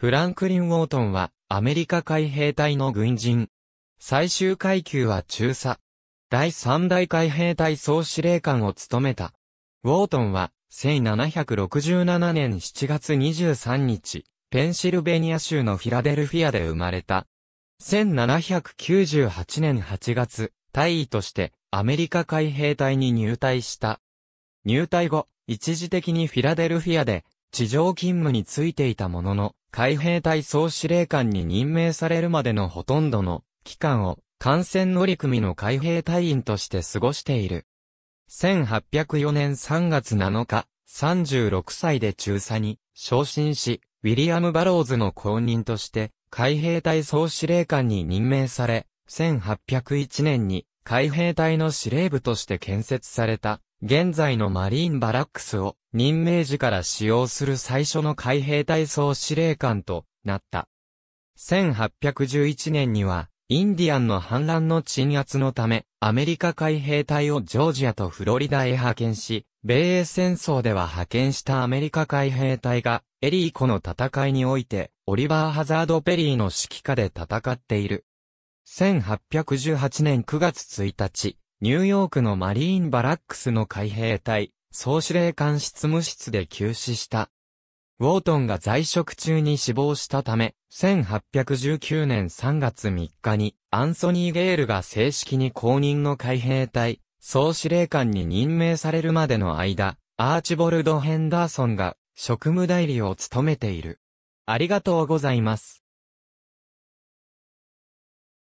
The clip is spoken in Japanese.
フランクリン・ウォートンは、アメリカ海兵隊の軍人。最終階級は中佐。第三代海兵隊総司令官を務めた。ウォートンは、1767年7月23日、ペンシルベニア州のフィラデルフィアで生まれた。1798年8月、大尉としてアメリカ海兵隊に入隊した。入隊後、一時的にフィラデルフィアで地上勤務についていたものの、海兵隊総司令官に任命されるまでのほとんどの期間を艦船乗組の海兵隊員として過ごしている。1804年3月7日、36歳で中佐に昇進し、ウィリアム・バローズの後任として海兵隊総司令官に任命され、1801年に海兵隊の司令部として建設された現在のマリーンバラックスを任命時から使用する最初の海兵隊総司令官となった。1811年には、インディアンの反乱の鎮圧のため、アメリカ海兵隊をジョージアとフロリダへ派遣し、米英戦争では派遣したアメリカ海兵隊が、エリー湖の戦いにおいて、オリバー・ハザード・ペリーの指揮下で戦っている。1818年9月1日、ニューヨークのマリーン・バラックスの海兵隊、総司令官執務室で急死した。ウォートンが在職中に死亡したため、1819年3月3日に、アンソニー・ゲールが正式に公認の海兵隊、総司令官に任命されるまでの間、アーチボルド・ヘンダーソンが職務代理を務めている。ありがとうございます。